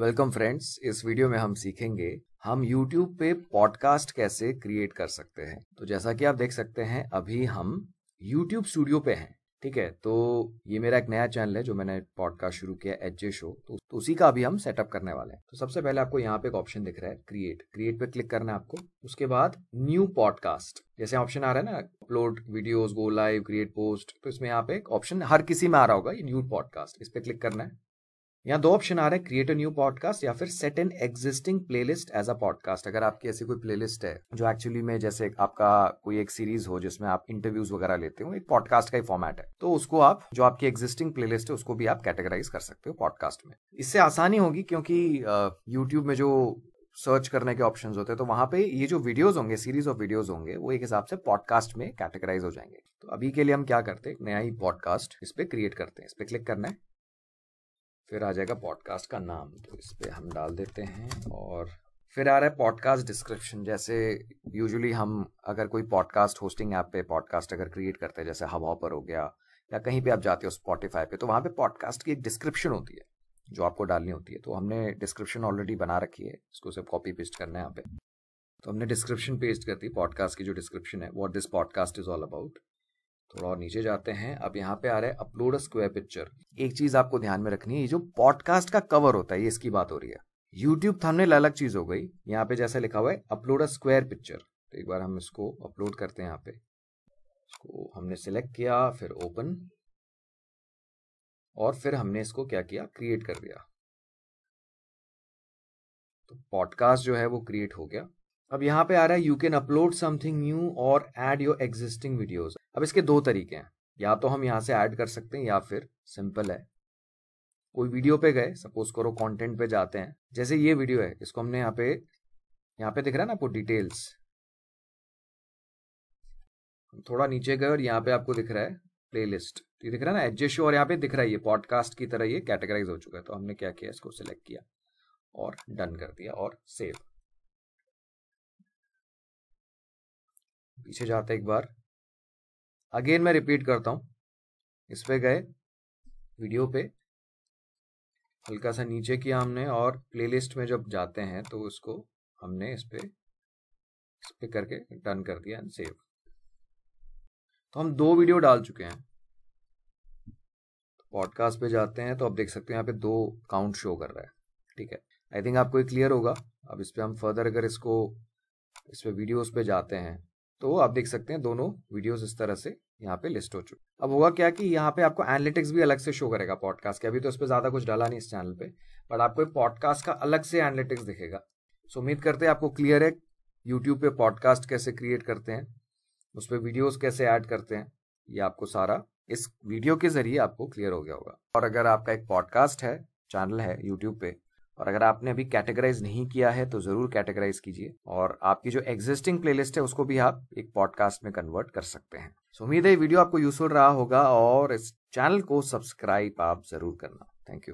welcome friends इस video में हम सीखेंगे हम यूट्यूब पे पॉडकास्ट कैसे क्रिएट कर सकते हैं तो जैसा कि आप देख सकते हैं अभी हम यूट्यूब स्टूडियो पे हैं ठीक है तो ये मेरा एक नया चैनल है जो मैंने पॉडकास्ट शुरू किया एच जे शो तो, उसी का अभी हम सेटअप करने वाले हैं तो सबसे पहले आपको यहाँ पे एक ऑप्शन दिख रहा है क्रिएट क्रिएट पे क्लिक करना है आपको उसके बाद न्यू पॉडकास्ट जैसे ऑप्शन आ रहा है ना upload videos go live create post तो इसमें यहाँ पे एक ऑप्शन हर किसी में आ रहा होगा ये न्यू पॉडकास्ट इस पे क्लिक करना है यहाँ दो ऑप्शन आ रहे हैं क्रिएट अ न्यू पॉडकास्ट या फिर set an existing playlist as a podcast अगर आपकी ऐसी कोई प्लेलिस्ट है जो एक्चुअली में जैसे आपका कोई एक सीरीज हो जिसमें आप इंटरव्यूज वगैरह लेते हो एक पॉडकास्ट का ही फॉर्मेट है तो उसको आप जो आपकी एग्जिस्टिंग प्लेलिस्ट है उसको भी आप कैटेगराइज कर सकते हो पॉडकास्ट में इससे आसानी होगी क्योंकि यूट्यूब में जो सर्च करने के ऑप्शन होते हैं तो वहां पे ये जो वीडियोज होंगे सीरीज ऑफ वीडियोज होंगे वो एक हिसाब से पॉडकास्ट में कैटेगराइज हो जाएंगे तो अभी के लिए हम क्या करते हैं नया ही पॉडकास्ट इस पे क्रिएट करते हैं इस पे क्लिक करना है फिर आ जाएगा पॉडकास्ट का नाम तो इस पर हम डाल देते हैं और फिर आ रहा है पॉडकास्ट डिस्क्रिप्शन जैसे यूजुअली हम अगर कोई पॉडकास्ट होस्टिंग ऐप पे पॉडकास्ट अगर क्रिएट करते हैं जैसे हवा पर हो गया या कहीं पे आप जाते हो स्पॉटिफाई पे तो वहाँ पे पॉडकास्ट की एक डिस्क्रिप्शन होती है जो आपको डालनी होती है तो हमने डिस्क्रिप्शन ऑलरेडी बना रखी है इसको सिर्फ कॉपी पेस्ट करना है यहाँ पे तो हमने डिस्क्रिप्शन पेस्ट कर दी पॉडकास्ट की जो डिस्क्रिप्शन है what this podcast is all about थोड़ा और नीचे जाते हैं अब यहाँ पे आ रहा है अपलोड स्क्वायर पिक्चर एक चीज आपको ध्यान में रखनी है ये जो पॉडकास्ट का कवर होता है ये इसकी बात हो रही है यूट्यूब थंबनेल अलग चीज हो गई यहाँ पे जैसा लिखा हुआ है अपलोड अ स्क्वायर पिक्चर तो एक बार हम इसको अपलोड करते हैं यहाँ पे इसको हमने सिलेक्ट किया फिर ओपन और फिर हमने इसको क्या किया क्रिएट कर दिया तो पॉडकास्ट जो है वो क्रिएट हो गया अब यहाँ पे आ रहा है you can upload something new और एड योर एग्जिस्टिंग वीडियोज अब इसके दो तरीके हैं या तो हम यहाँ से ऐड कर सकते हैं या फिर सिंपल है कोई वीडियो पे गए सपोज करो कंटेंट पे जाते हैं जैसे ये वीडियो है इसको हमने यहाँ पे यहाँ पे दिख रहा है ना आपको डिटेल्स थोड़ा नीचे गए और यहाँ पे आपको दिख रहा है प्लेलिस्ट ये दिख रहा है ना एडजस्ट और यहाँ पे दिख रहा है ये पॉडकास्ट की तरह ये कैटेगराइज हो चुका है तो हमने क्या किया इसको सिलेक्ट किया और डन कर दिया और सेव पीछे जाते एक बार अगेन मैं रिपीट करता हूं इस पे गए वीडियो पे हल्का सा नीचे किया हमने और प्लेलिस्ट में जब जाते हैं तो उसको हमने इस पे इस पे करके डन कर दिया एंड सेव तो हम दो वीडियो डाल चुके हैं पॉडकास्ट पे जाते हैं तो आप देख सकते हैं यहाँ पे दो काउंट शो कर रहा है ठीक है आई थिंक आपको क्लियर होगा अब इस पर हम फर्दर अगर इसको इस पर वीडियोस पे जाते हैं तो आप देख सकते हैं दोनों वीडियोस इस तरह से यहाँ पे लिस्ट हो चुके अब होगा क्या कि यहाँ पे आपको एनालिटिक्स भी अलग से शो करेगा पॉडकास्ट के अभी तो इस पर ज्यादा कुछ डाला नहीं इस चैनल पे बट आपको पॉडकास्ट का अलग से एनालिटिक्स दिखेगा सो उम्मीद करते हैं आपको क्लियर है यूट्यूब पे पॉडकास्ट कैसे क्रिएट करते हैं उस पर वीडियोज कैसे ऐड करते हैं ये आपको सारा इस वीडियो के जरिए आपको क्लियर हो गया होगा और अगर आपका एक पॉडकास्ट है चैनल है यूट्यूब पे और अगर आपने अभी कैटेगराइज नहीं किया है तो जरूर कैटेगराइज कीजिए और आपकी जो एग्जिस्टिंग प्लेलिस्ट है उसको भी आप एक पॉडकास्ट में कन्वर्ट कर सकते हैं सो उम्मीद है वीडियो आपको यूजफुल रहा होगा और इस चैनल को सब्सक्राइब आप जरूर करना थैंक यू